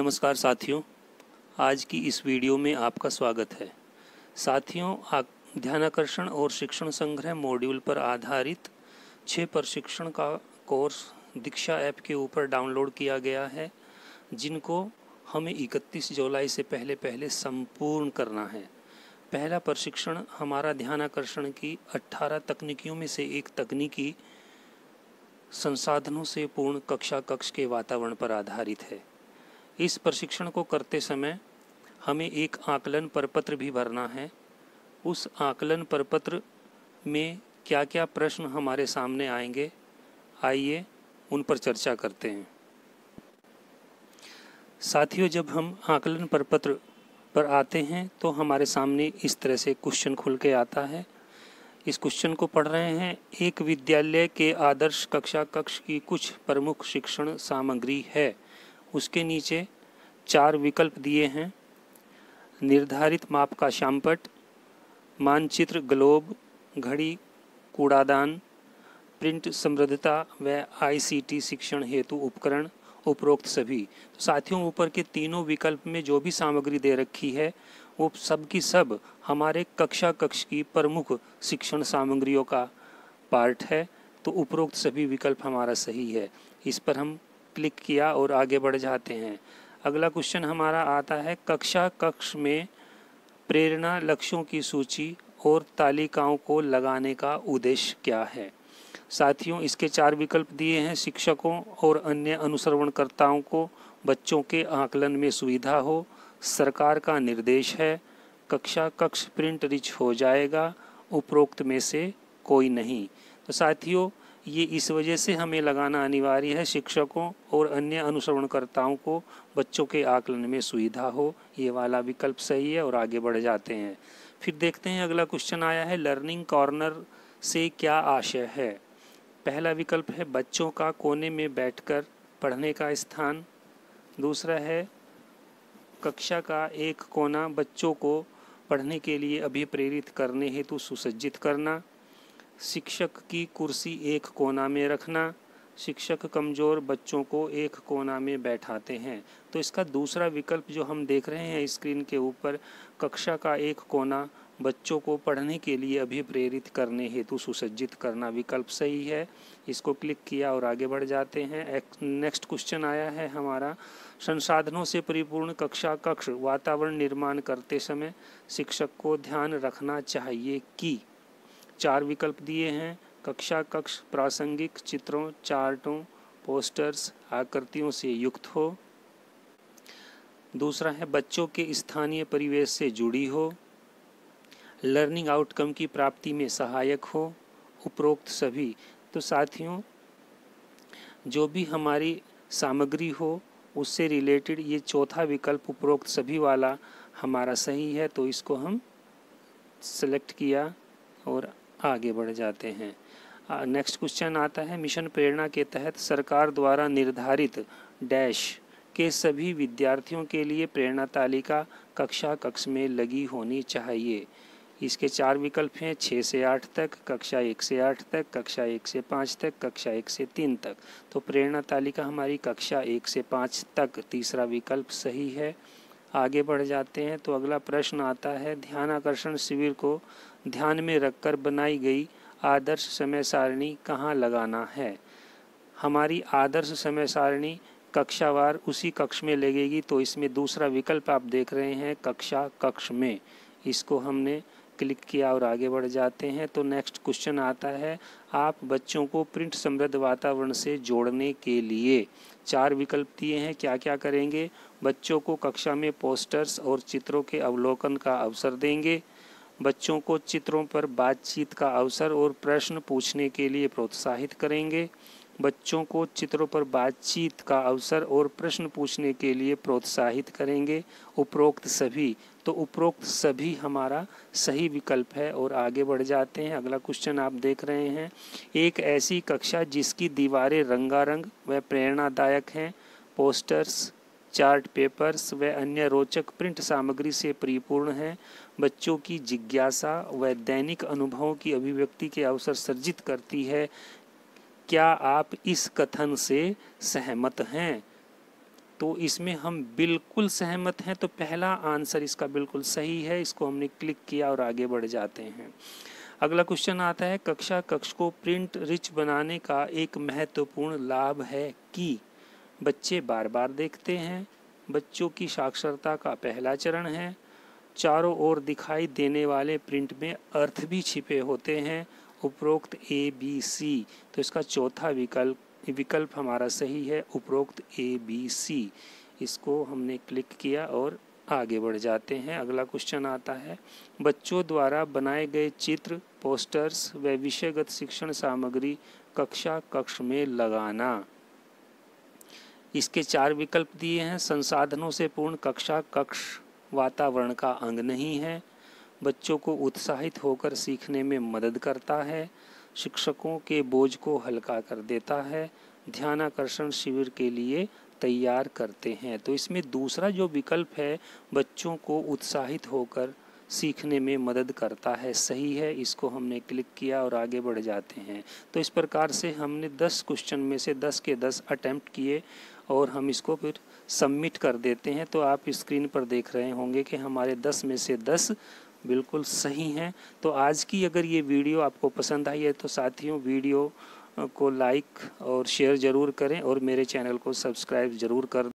नमस्कार साथियों आज की इस वीडियो में आपका स्वागत है साथियों ध्यानाकर्षण और शिक्षण संग्रह मॉड्यूल पर आधारित छः प्रशिक्षण का कोर्स दीक्षा ऐप के ऊपर डाउनलोड किया गया है जिनको हमें 31 जुलाई से पहले पहले संपूर्ण करना है पहला प्रशिक्षण हमारा ध्यानाकर्षण की 18 तकनीकियों में से एक तकनीकी संसाधनों से पूर्ण कक्षा कक्ष के वातावरण पर आधारित है इस प्रशिक्षण को करते समय हमें एक आकलन परपत्र भी भरना है उस आकलन परपत्र में क्या क्या प्रश्न हमारे सामने आएंगे आइए उन पर चर्चा करते हैं साथियों जब हम आकलन परपत्र पर आते हैं तो हमारे सामने इस तरह से क्वेश्चन खुल के आता है इस क्वेश्चन को पढ़ रहे हैं एक विद्यालय के आदर्श कक्षा कक्ष की कुछ प्रमुख शिक्षण सामग्री है उसके नीचे चार विकल्प दिए हैं निर्धारित माप का शामपट मानचित्र ग्लोब घड़ी कूड़ादान प्रिंट समृद्धता व आईसीटी शिक्षण हेतु उपकरण उपरोक्त सभी तो साथियों ऊपर के तीनों विकल्प में जो भी सामग्री दे रखी है वो सब की सब हमारे कक्षा कक्ष की प्रमुख शिक्षण सामग्रियों का पार्ट है तो उपरोक्त सभी विकल्प हमारा सही है इस पर हम क्लिक किया और आगे बढ़ जाते हैं अगला क्वेश्चन हमारा आता है कक्षा कक्ष में प्रेरणा लक्ष्यों की सूची और तालिकाओं को लगाने का उद्देश्य क्या है साथियों इसके चार विकल्प दिए हैं शिक्षकों और अन्य अनुसरणकर्ताओं को बच्चों के आकलन में सुविधा हो सरकार का निर्देश है कक्षा कक्ष प्रिंट रिच हो जाएगा उपरोक्त में से कोई नहीं तो साथियों ये इस वजह से हमें लगाना अनिवार्य है शिक्षकों और अन्य अनुसरणकर्ताओं को बच्चों के आकलन में सुविधा हो ये वाला विकल्प सही है और आगे बढ़ जाते हैं फिर देखते हैं अगला क्वेश्चन आया है लर्निंग कॉर्नर से क्या आशय है पहला विकल्प है बच्चों का कोने में बैठकर पढ़ने का स्थान दूसरा है कक्षा का एक कोना बच्चों को पढ़ने के लिए अभिप्रेरित करने हेतु सुसज्जित करना शिक्षक की कुर्सी एक कोना में रखना शिक्षक कमज़ोर बच्चों को एक कोना में बैठाते हैं तो इसका दूसरा विकल्प जो हम देख रहे हैं स्क्रीन के ऊपर कक्षा का एक कोना बच्चों को पढ़ने के लिए अभी प्रेरित करने हेतु सुसज्जित करना विकल्प सही है इसको क्लिक किया और आगे बढ़ जाते हैं नेक्स्ट क्वेश्चन आया है हमारा संसाधनों से परिपूर्ण कक्षा कक्ष वातावरण निर्माण करते समय शिक्षक को ध्यान रखना चाहिए कि चार विकल्प दिए हैं कक्षा कक्ष प्रासंगिक चित्रों चार्टों पोस्टर्स आकृतियों से युक्त हो दूसरा है बच्चों के स्थानीय परिवेश से जुड़ी हो लर्निंग आउटकम की प्राप्ति में सहायक हो उपरोक्त सभी तो साथियों जो भी हमारी सामग्री हो उससे रिलेटेड ये चौथा विकल्प उपरोक्त सभी वाला हमारा सही है तो इसको हम सेलेक्ट किया और आगे बढ़ जाते हैं नेक्स्ट क्वेश्चन आता है मिशन प्रेरणा के तहत सरकार द्वारा निर्धारित डैश के सभी विद्यार्थियों के लिए प्रेरणा तालिका कक्षा कक्ष में लगी होनी चाहिए इसके चार विकल्प हैं छः से आठ तक कक्षा एक से आठ तक कक्षा एक से पाँच तक कक्षा एक से तीन तक तो प्रेरणा तालिका हमारी कक्षा एक से पाँच तक तीसरा विकल्प सही है आगे बढ़ जाते हैं तो अगला प्रश्न आता है ध्यान आकर्षण शिविर को ध्यान में रखकर बनाई गई आदर्श समय सारणी कहाँ लगाना है हमारी आदर्श समय सारणी कक्षावार उसी कक्ष में लगेगी तो इसमें दूसरा विकल्प आप देख रहे हैं कक्षा कक्ष में इसको हमने क्लिक किया और आगे बढ़ जाते हैं तो नेक्स्ट क्वेश्चन आता है आप बच्चों को प्रिंट समृद्ध वातावरण से जोड़ने के लिए चार विकल्प दिए हैं क्या क्या करेंगे बच्चों को कक्षा में पोस्टर्स और चित्रों के अवलोकन का अवसर देंगे बच्चों को चित्रों पर बातचीत का अवसर और प्रश्न पूछने के लिए प्रोत्साहित करेंगे बच्चों को चित्रों पर बातचीत का अवसर और प्रश्न पूछने के लिए प्रोत्साहित करेंगे उपरोक्त सभी तो उपरोक्त सभी हमारा सही विकल्प है और आगे बढ़ जाते हैं अगला क्वेश्चन आप देख रहे हैं एक ऐसी कक्षा जिसकी दीवारें रंगारंग व प्रेरणादायक हैं पोस्टर्स चार्ट पेपर्स व अन्य रोचक प्रिंट सामग्री से परिपूर्ण हैं बच्चों की जिज्ञासा व दैनिक अनुभवों की अभिव्यक्ति के अवसर सर्जित करती है क्या आप इस कथन से सहमत हैं तो इसमें हम बिल्कुल सहमत हैं तो पहला आंसर इसका बिल्कुल सही है इसको हमने क्लिक किया और आगे बढ़ जाते हैं अगला क्वेश्चन आता है कक्षा कक्ष को प्रिंट रिच बनाने का एक महत्वपूर्ण लाभ है कि बच्चे बार बार देखते हैं बच्चों की साक्षरता का पहला चरण है चारों ओर दिखाई देने वाले प्रिंट में अर्थ भी छिपे होते हैं उपरोक्त ए बी सी तो इसका चौथा विकल्प विकल्प हमारा सही है उपरोक्त ए बी सी इसको हमने क्लिक किया और आगे बढ़ जाते हैं अगला क्वेश्चन आता है बच्चों द्वारा बनाए गए चित्र पोस्टर्स व विषयगत शिक्षण सामग्री कक्षा कक्ष में लगाना इसके चार विकल्प दिए हैं संसाधनों से पूर्ण कक्षा कक्ष वातावरण का अंग नहीं है बच्चों को उत्साहित होकर सीखने में मदद करता है शिक्षकों के बोझ को हल्का कर देता है ध्यानाकर्षण शिविर के लिए तैयार करते हैं तो इसमें दूसरा जो विकल्प है बच्चों को उत्साहित होकर सीखने में मदद करता है सही है इसको हमने क्लिक किया और आगे बढ़ जाते हैं तो इस प्रकार से हमने 10 क्वेश्चन में से 10 के 10 अटैम्प्ट किए और हम इसको फिर सबमिट कर देते हैं तो आप स्क्रीन पर देख रहे होंगे कि हमारे 10 में से 10 बिल्कुल सही हैं तो आज की अगर ये वीडियो आपको पसंद आई है तो साथियों वीडियो को लाइक और शेयर ज़रूर करें और मेरे चैनल को सब्सक्राइब ज़रूर कर